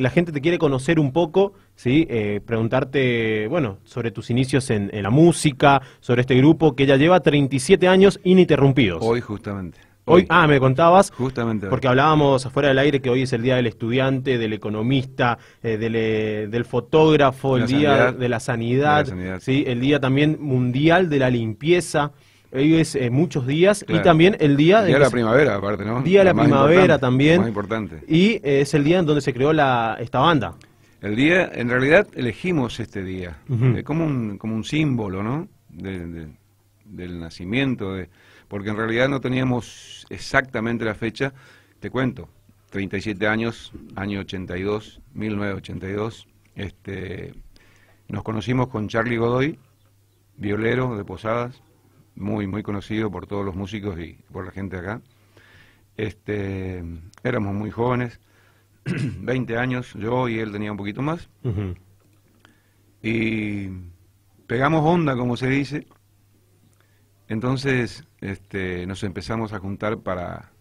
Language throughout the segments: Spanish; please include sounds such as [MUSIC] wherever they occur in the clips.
la gente te quiere conocer un poco, ¿sí? Eh, preguntarte, bueno, sobre tus inicios en, la música, sobre este grupo que ya lleva 37 años ininterrumpidos. Hoy justamente. Hoy, ah, me contabas. Justamente. Porque hablábamos afuera del aire que hoy es el día del estudiante, del economista, eh, eh, del, fotógrafo, el día de la sanidad, de la sanidad. ¿sí? el día también mundial de la limpieza. Hoy es eh, muchos días y también el día... día de la primavera, aparte, ¿no? Día de la primavera también. Más importante. Y es el día en donde se creó la, esta banda. El día, en realidad elegimos este día, eh, como, un, como un símbolo, ¿no? del nacimiento, de, porque en realidad no teníamos exactamente la fecha, te cuento, 37 años, año 82, 1982, este, nos conocimos con Charlie Godoy, violero de Posadas, muy, muy conocido por todos los músicos y por la gente acá. Este, éramos muy jóvenes, 20 [CLEARS THROAT] años, yo y él tenía un poquito más. Y pegamos onda, como se dice. Entonces este, nos empezamos a juntar para,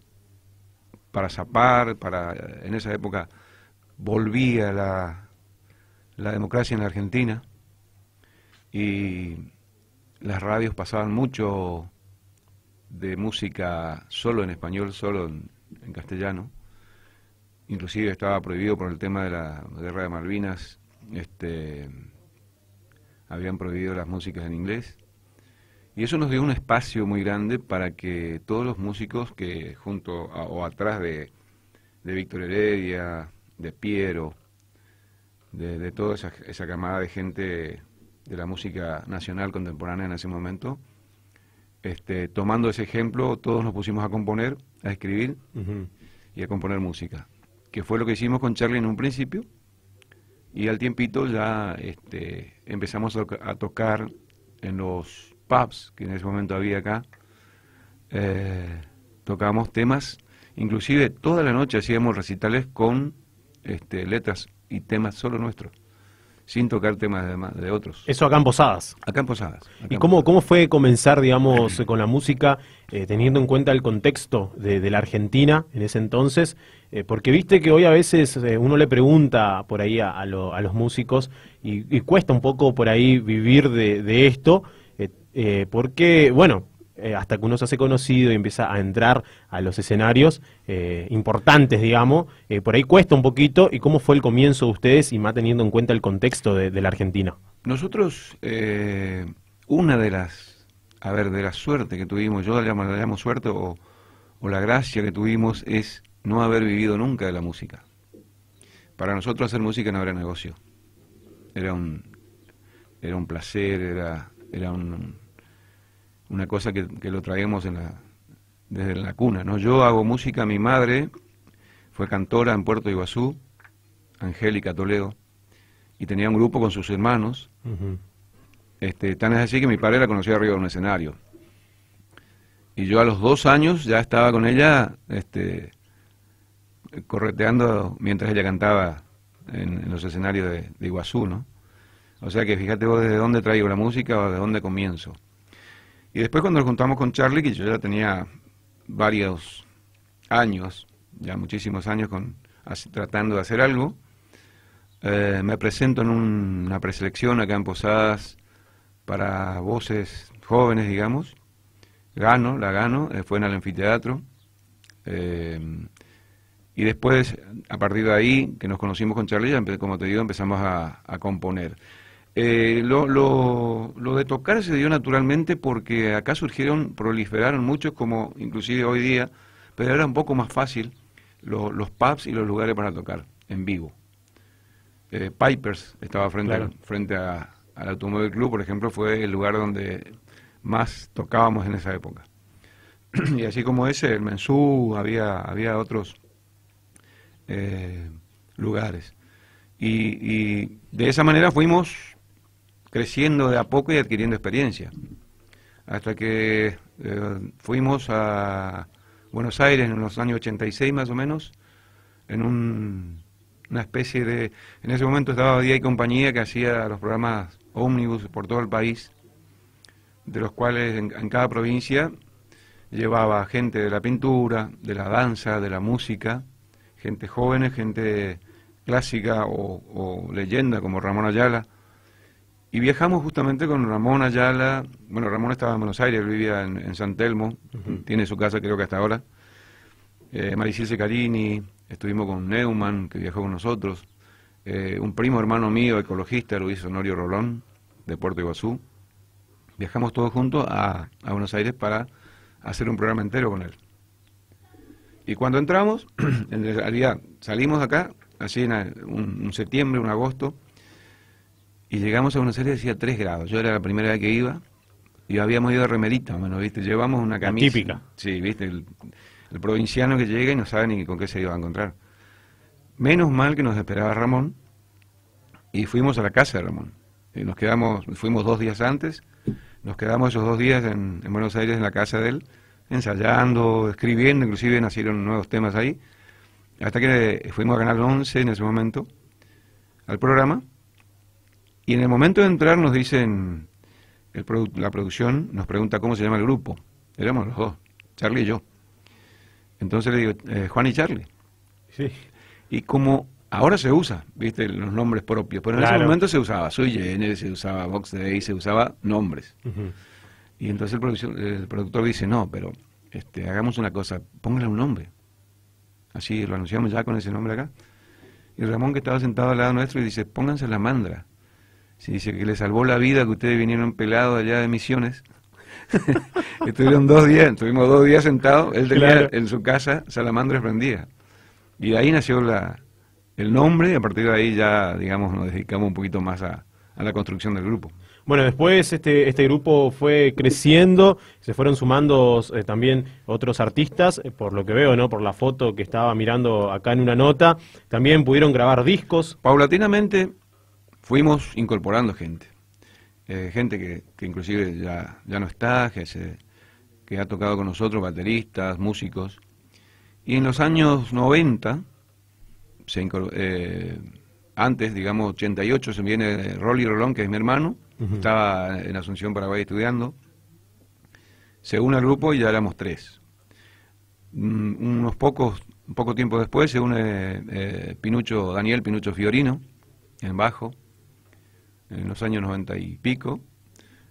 para zapar, para, en esa época volvía la, la democracia en Argentina. Y las radios pasaban mucho de música solo en español, solo en, castellano. Inclusive estaba prohibido por el tema de la guerra de Malvinas, este, habían prohibido las músicas en inglés. Y eso nos dio un espacio muy grande para que todos los músicos que junto o atrás de, Víctor Heredia, de Piero, de, toda esa, camada de gente de la música nacional contemporánea en ese momento. Este, tomando ese ejemplo, todos nos pusimos a componer, a escribir y a componer música, que fue lo que hicimos con Charlie en un principio. Y al tiempito ya este, empezamos a, tocar en los pubs que en ese momento había acá. Eh, tocábamos temas, inclusive toda la noche hacíamos recitales con este, letras y temas solo nuestros sin tocar temas de, otros. Eso acá en Posadas. Acá en Posadas. ¿Y cómo, fue comenzar, digamos, [CLEARS THROAT] con la música, eh, teniendo en cuenta el contexto de, la Argentina en ese entonces? Eh, porque viste que hoy a veces eh, uno le pregunta por ahí a, los músicos y, cuesta un poco por ahí vivir de, de esto, porque, bueno, eh, hasta que uno se hace conocido y empieza a entrar a los escenarios eh, importantes, digamos, eh, por ahí cuesta un poquito. ¿Y cómo fue el comienzo de ustedes y más teniendo en cuenta el contexto de, la Argentina? Nosotros, una de las, a ver, de la suerte que tuvimos, yo la llamo, suerte o, o la gracia que tuvimos es no haber vivido nunca de la música. Para nosotros hacer música no era negocio. Era un, era un placer, era, era un, una cosa que, lo traemos en la, desde la cuna. ¿no? Yo hago música, mi madre fue cantora en Puerto Iguazú, Angélica Toledo, y tenía un grupo con sus hermanos. este, tan es así que mi padre la conocía arriba de un escenario. Y yo a los dos años ya estaba con ella este, correteando mientras ella cantaba en, los escenarios de, Iguazú, ¿no? O sea que fíjate vos desde dónde traigo la música o de dónde comienzo. Y después cuando nos juntamos con Charlie, que yo ya tenía varios años, ya muchísimos años con, tratando de hacer algo, eh, me presento en una preselección acá en Posadas para voces jóvenes, digamos. Gano, la gano, eh, fue en el anfiteatro. Eh, y después, a partir de ahí, que nos conocimos con Charlie, como te digo, empezamos a, a componer. Eh, lo, de tocar se dio naturalmente porque acá surgieron, proliferaron muchos, como inclusive hoy día, pero era un poco más fácil los pubs y los lugares para tocar en vivo. Eh, Pipers estaba frente, frente al Automóvil Club, por ejemplo, fue el lugar donde más tocábamos en esa época. [CLEARS THROAT] y así como ese, el Mensú, había, había otros eh, lugares. y de esa manera fuimos creciendo de a poco y adquiriendo experiencia. Hasta que eh, fuimos a Buenos Aires en los años 86 más o menos, en una especie de... En ese momento estaba Día y Compañía que hacía los programas ómnibus por todo el país, de los cuales en, cada provincia llevaba gente de la pintura, de la danza, de la música, gente jóvenes, gente clásica o leyenda como Ramón Ayala, y viajamos justamente con Ramón Ayala. Bueno, Ramón estaba en Buenos Aires, vivía en, San Telmo, tiene su casa creo que hasta ahora. Eh, Carini Secarini, estuvimos con Neumann, que viajó con nosotros. Eh, un primo hermano mío, ecologista, Luis Honorio Rolón, de Puerto Iguazú. Viajamos todos juntos a, Buenos Aires para hacer un programa entero con él. Y cuando entramos, [CLEARS THROAT] en realidad salimos acá, así en un septiembre, un agosto, y llegamos a Buenos Aires hacía 3 grados. Yo era la primera vez que iba. Y habíamos ido a remerita, bueno, viste, llevamos una camisa. típica. Sí, viste, el, provinciano que llega y no sabe ni con qué se iba a encontrar. Menos mal que nos esperaba Ramón y fuimos a la casa de Ramón. Y nos quedamos, fuimos dos días antes, nos quedamos esos dos días en, en Buenos Aires en la casa de él, ensayando, escribiendo, inclusive nacieron nuevos temas ahí. Hasta que fuimos a Canal 11 en ese momento, al programa, y en el momento de entrar nos dicen, el la producción nos pregunta cómo se llama el grupo. Éramos los dos, Charlie y yo. Entonces le digo, eh, Juan y Charlie. Sí. Y como ahora se usa, viste, los nombres propios, pero en ese momento se usaba Soy se usaba Vox Day, se usaba nombres. Y entonces el productor, dice, no, pero este, hagamos una cosa, póngale un nombre. Así lo anunciamos ya con ese nombre acá. Y Ramón que estaba sentado al lado nuestro y dice, pónganse la mandra. Sí, dice que le salvó la vida que ustedes vinieron pelados allá de misiones. [LAUGHS] Estuvieron dos días, estuvimos dos días sentados, él tenía en su casa salamandra prendía. Y de ahí nació el nombre y a partir de ahí ya, digamos, nos dedicamos un poquito más a, la construcción del grupo. Bueno, después este, este grupo fue creciendo, se fueron sumando eh, también otros artistas, eh, por lo que veo, ¿no? Por la foto que estaba mirando acá en una nota. También pudieron grabar discos. Paulatinamente fuimos incorporando gente. Eh, gente que, inclusive ya, no está, que, que ha tocado con nosotros, bateristas, músicos. Y en los años 90, se eh, antes, digamos, 88, se viene Rolly Rolón, que es mi hermano, estaba en Asunción, Paraguay estudiando. Se une al grupo y ya éramos tres. Mm, unos pocos, un poco tiempo después se une eh, Pinucho, Daniel Pinucho Fiorino, en bajo en los años 90 y pico.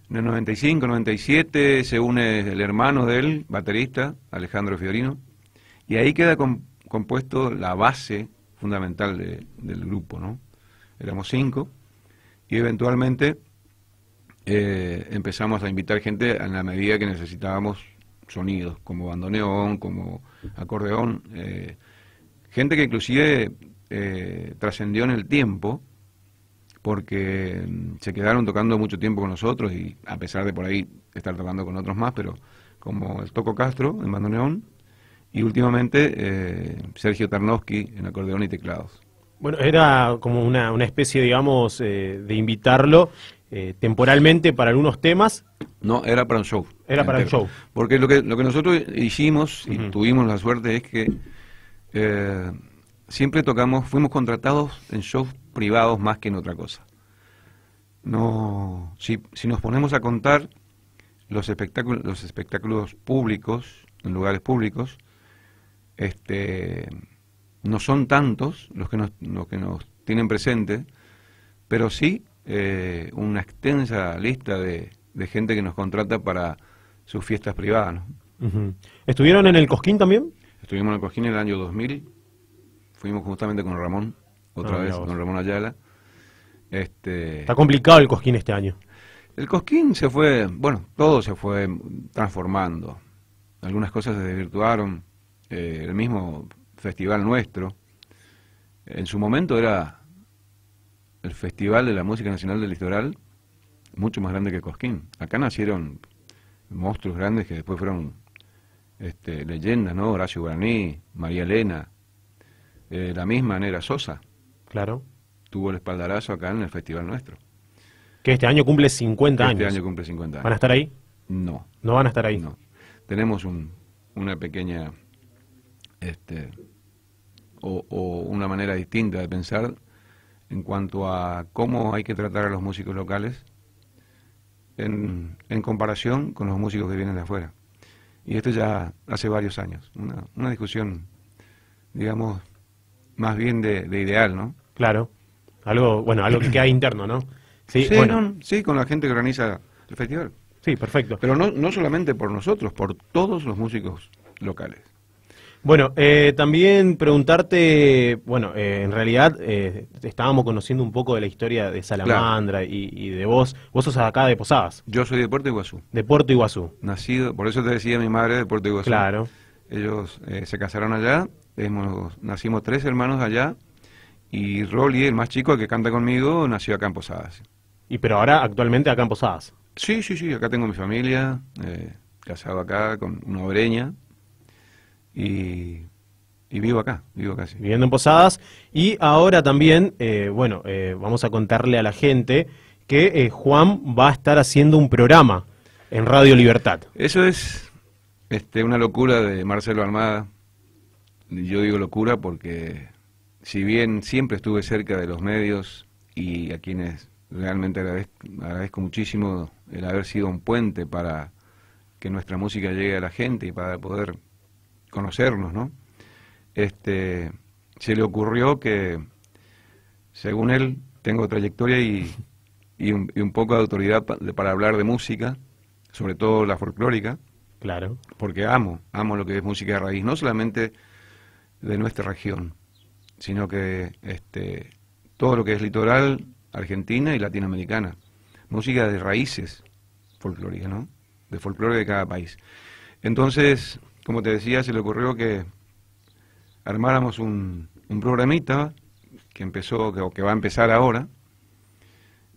En el 95, 97 se une el hermano de él, baterista, Alejandro Fiorino, y ahí queda compuesto la base fundamental del grupo, ¿no? Éramos cinco y eventualmente eh, empezamos a invitar gente en la medida que necesitábamos sonidos, como bandoneón, como acordeón, eh, gente que inclusive eh, trascendió en el tiempo, porque mm, se quedaron tocando mucho tiempo con nosotros y a pesar de por ahí estar tocando con otros más, pero como el Toco Castro en bandoneón y últimamente eh, Sergio Tarnowski en acordeón y teclados. Bueno, era como una, especie, digamos, eh, de invitarlo eh, temporalmente para algunos temas. No, era para un show. Era para un show. Porque lo que, lo que nosotros hicimos y tuvimos la suerte es que siempre tocamos, fuimos contratados en shows privados más que en otra cosa. No, si, nos ponemos a contar los espectáculos, los espectáculos públicos, en lugares públicos, este, no son tantos los que nos, los que nos tienen presente, pero sí eh, una extensa lista de, de, gente que nos contrata para sus fiestas privadas. ¿Estuvieron en el Cosquín también? Estuvimos en el Cosquín en el año 2000, fuimos justamente con Ramón otra ah, vez, con Ramón Ayala. Este, Está complicado el Cosquín este año. El Cosquín se fue, bueno, todo se fue transformando. Algunas cosas se desvirtuaron. Eh, el mismo festival nuestro, en su momento era el Festival de la Música Nacional del Litoral, mucho más grande que Cosquín. Acá nacieron monstruos grandes que después fueron este, leyendas, ¿no? Horacio Guaraní, María Elena, eh, la misma Nera Sosa. Claro. Tuvo el espaldarazo acá en el festival nuestro. Que este año cumple 50 este años. Este año cumple 50 años. ¿Van a estar ahí? No. No van a estar ahí. No. Tenemos una pequeña este, o, una manera distinta de pensar en cuanto a cómo hay que tratar a los músicos locales en, comparación con los músicos que vienen de afuera. Y esto ya hace varios años, una, discusión, digamos, más bien de ideal, ¿no? Claro. Algo, bueno, algo que queda interno, ¿no? Sí, con la gente que organiza el festival. Sí, perfecto. Pero no, no solamente por nosotros, por todos los músicos locales. Bueno, eh, también preguntarte, bueno, eh, en realidad eh, estábamos conociendo un poco de la historia de Salamandra y, de vos. Vos sos acá de Posadas. Yo soy de Puerto Iguazú. De Puerto Iguazú. Nacido, por eso te decía mi madre de Puerto Iguazú. Claro. Ellos se casaron allá, nacimos tres hermanos allá, y Rolly, el más chico, el que canta conmigo, nació acá en Posadas. ¿Y pero ahora actualmente acá en Posadas? Sí, sí, sí, acá tengo mi familia, eh, casado acá con una oreña y, vivo acá, vivo acá. Sí. Viviendo en Posadas y ahora también, eh, bueno, eh, vamos a contarle a la gente que Juan va a estar haciendo un programa en Radio Libertad. Eso es este, una locura de Marcelo Armada. Yo digo locura porque si bien siempre estuve cerca de los medios y a quienes realmente agradezco, muchísimo el haber sido un puente para que nuestra música llegue a la gente y para poder conocernos, ¿no? Este, se le ocurrió que, según él, tengo trayectoria y, y, un, poco de autoridad para hablar de música, sobre todo la folclórica. Claro. Porque amo, amo lo que es música de raíz, no solamente de nuestra región, sino que este, todo lo que es litoral, argentina y latinoamericana. Música de raíces folclóricas, ¿no? De folclore de cada país. Entonces, como te decía, se le ocurrió que armáramos un, programita que empezó, que, va a empezar ahora.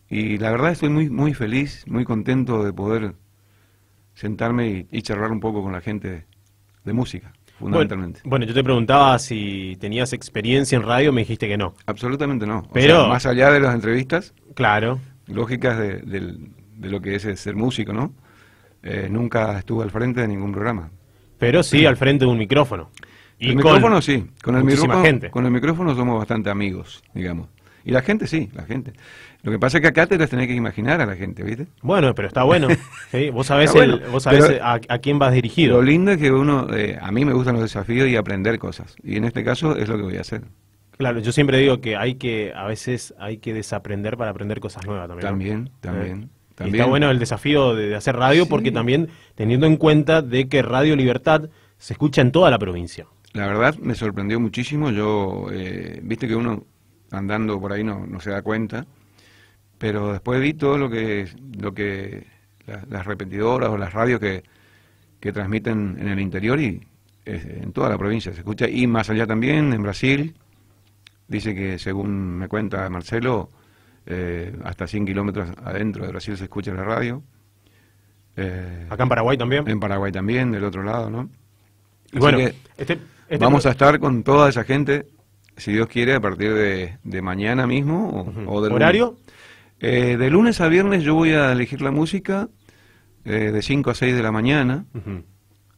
Y la verdad estoy muy, muy feliz, muy contento de poder sentarme y, charlar un poco con la gente de música. Bueno, yo te preguntaba si tenías experiencia en radio, me dijiste que no. Absolutamente no. Pero más allá de las entrevistas, claro, lógicas de, lo que es ser músico, ¿no? Eh, nunca estuve al frente de ningún programa. Pero sí, al frente de un micrófono. Y el micrófono sí, con el micrófono, con el micrófono somos bastante amigos, digamos. Y la gente sí, la gente. Lo que pasa es que acá te las tenés que imaginar a la gente, ¿viste? Bueno, pero está bueno. [LAUGHS] Vos sabés, vos a, quién vas dirigido. Lo lindo es que uno, eh, a mí me gustan los desafíos y aprender cosas. Y en este caso es lo que voy a hacer. Claro, yo siempre digo que hay que, a veces hay que desaprender para aprender cosas nuevas también. También, eh, también. está bueno el desafío de, hacer radio porque también teniendo en cuenta de que Radio Libertad se escucha en toda la provincia. La verdad me sorprendió muchísimo. Yo, eh, viste que uno andando por ahí no, se da cuenta. Pero después vi todo lo que, lo que las repetidoras o las radios que, transmiten en el interior y eh, en toda la provincia se escucha. Y más allá también, en Brasil, dice que según me cuenta Marcelo, eh, hasta 100 kilómetros adentro de Brasil se escucha la radio. Eh, Acá en Paraguay también. En Paraguay también, del otro lado, ¿no? bueno, este, este vamos a estar con toda esa gente si Dios quiere, a partir de, mañana mismo o, del ¿Horario? Eh, de lunes a viernes yo voy a elegir la música eh, de 5 a 6 de la mañana,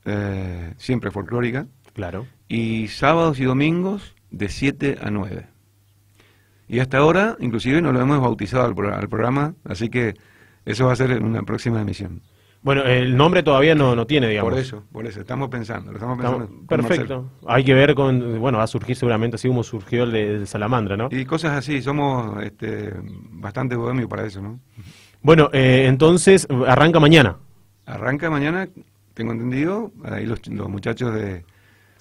eh, siempre folclórica. Claro. Y sábados y domingos de 7 a 9. Y hasta ahora, inclusive, no lo hemos bautizado al, al programa, así que eso va a ser en una próxima emisión. Bueno, el nombre todavía no, no tiene, digamos. Por eso, por eso, estamos pensando, perfecto. Hay que ver con, bueno, va a surgir seguramente así como surgió el de, Salamandra, ¿no? Y cosas así, somos este, bastante bohemios para eso, ¿no? Bueno, eh, entonces arranca mañana. Arranca mañana, tengo entendido, ahí los, muchachos de,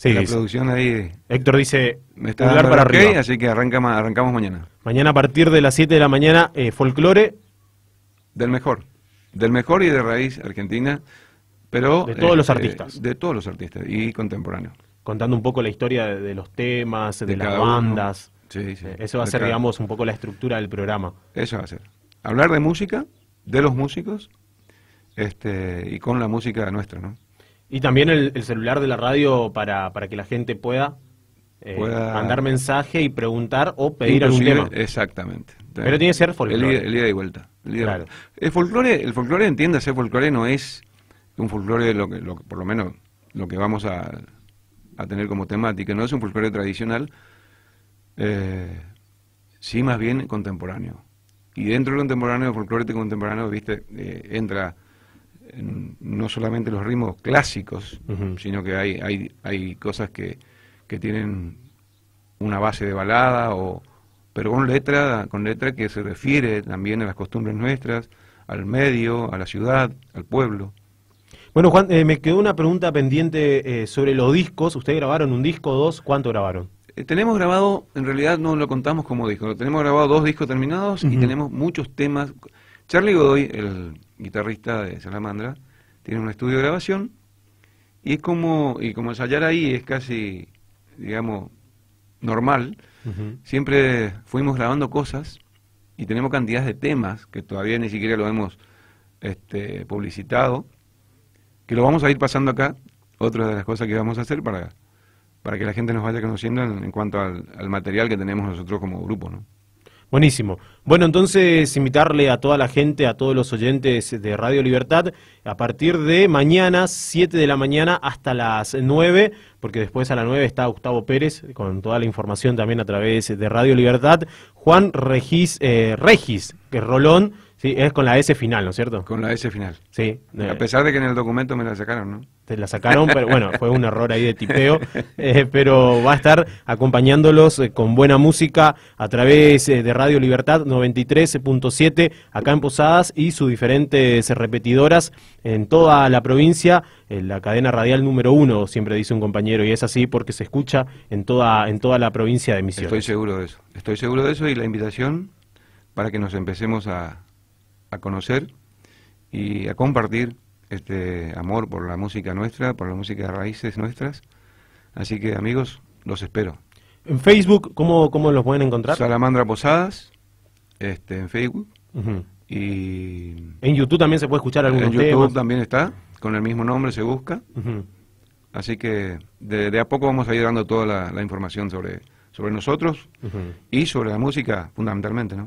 la producción ahí. Héctor dice, me está dando para ok, así que arranca, arrancamos mañana. Mañana a partir de las 7 de la mañana, eh, folclore. Del mejor del mejor y de raíz argentina, pero... De todos los este, artistas. De todos los artistas y contemporáneos. Contando un poco la historia de, los temas, de, las bandas. Sí, sí, eh, Eso va a ser, digamos, un poco la estructura del programa. Eso va a ser. Hablar de música, de los músicos, este, y con la música nuestra, ¿no? Y también el, celular de la radio para, para que la gente pueda eh, mandar mensaje y preguntar o pedir algún tema. Exactamente. Pero tiene que ser folclore. El, día de y vuelta. El folclore, el folclore, ser folclore no es un folclore, lo que, por lo menos lo que vamos a, a, tener como temática, no es un folclore tradicional, eh, sí más bien contemporáneo. Y dentro del contemporáneo, el folclore contemporáneo, viste, eh, entra no solamente los ritmos clásicos, sino que hay, hay, hay cosas que, que tienen una base de balada o pero con letra, con letra que se refiere también a las costumbres nuestras, al medio, a la ciudad, al pueblo. Bueno, Juan, eh, me quedó una pregunta pendiente eh, sobre los discos. Ustedes grabaron un disco, dos, ¿cuánto grabaron? Eh, tenemos grabado, en realidad no lo contamos como disco, tenemos grabado dos discos terminados y tenemos muchos temas. Charlie Godoy, el guitarrista de Salamandra, tiene un estudio de grabación y es como, y como ensayar ahí es casi, digamos, normal Siempre fuimos grabando cosas y tenemos cantidad de temas que todavía ni siquiera lo hemos este, publicitado, que lo vamos a ir pasando acá, otra de las cosas que vamos a hacer para, para que la gente nos vaya conociendo en, en cuanto al, al material que tenemos nosotros como grupo, ¿no? Buenísimo. Bueno, entonces invitarle a toda la gente, a todos los oyentes de Radio Libertad, a partir de mañana, 7 de la mañana hasta las 9, porque después a las 9 está Gustavo Pérez con toda la información también a través de Radio Libertad, Juan Regis, eh, que Rolón Sí, es con la S final, ¿no es cierto? Con la S final. Sí. a eh, pesar de que en el documento me la sacaron, ¿no? Te la sacaron, pero bueno, fue un error ahí de tipeo. [LAUGHS] Eh, pero va a estar acompañándolos eh, con buena música a través de Radio Libertad 93.7 acá en Posadas y sus diferentes repetidoras en toda la provincia. la cadena radial número uno, siempre dice un compañero, y es así porque se escucha en toda, en toda la provincia de Misiones. Estoy seguro de eso. Estoy seguro de eso y la invitación para que nos empecemos a a conocer y a compartir este amor por la música nuestra, por la música de raíces nuestras. Así que amigos, los espero. ¿En Facebook cómo, cómo los pueden encontrar? Salamandra Posadas, este, en Facebook. Y en YouTube también se puede escuchar algunos En YouTube también está, con el mismo nombre se busca. Así que de, de, a poco vamos a ir dando toda la, información sobre, sobre nosotros y sobre la música fundamentalmente, ¿no?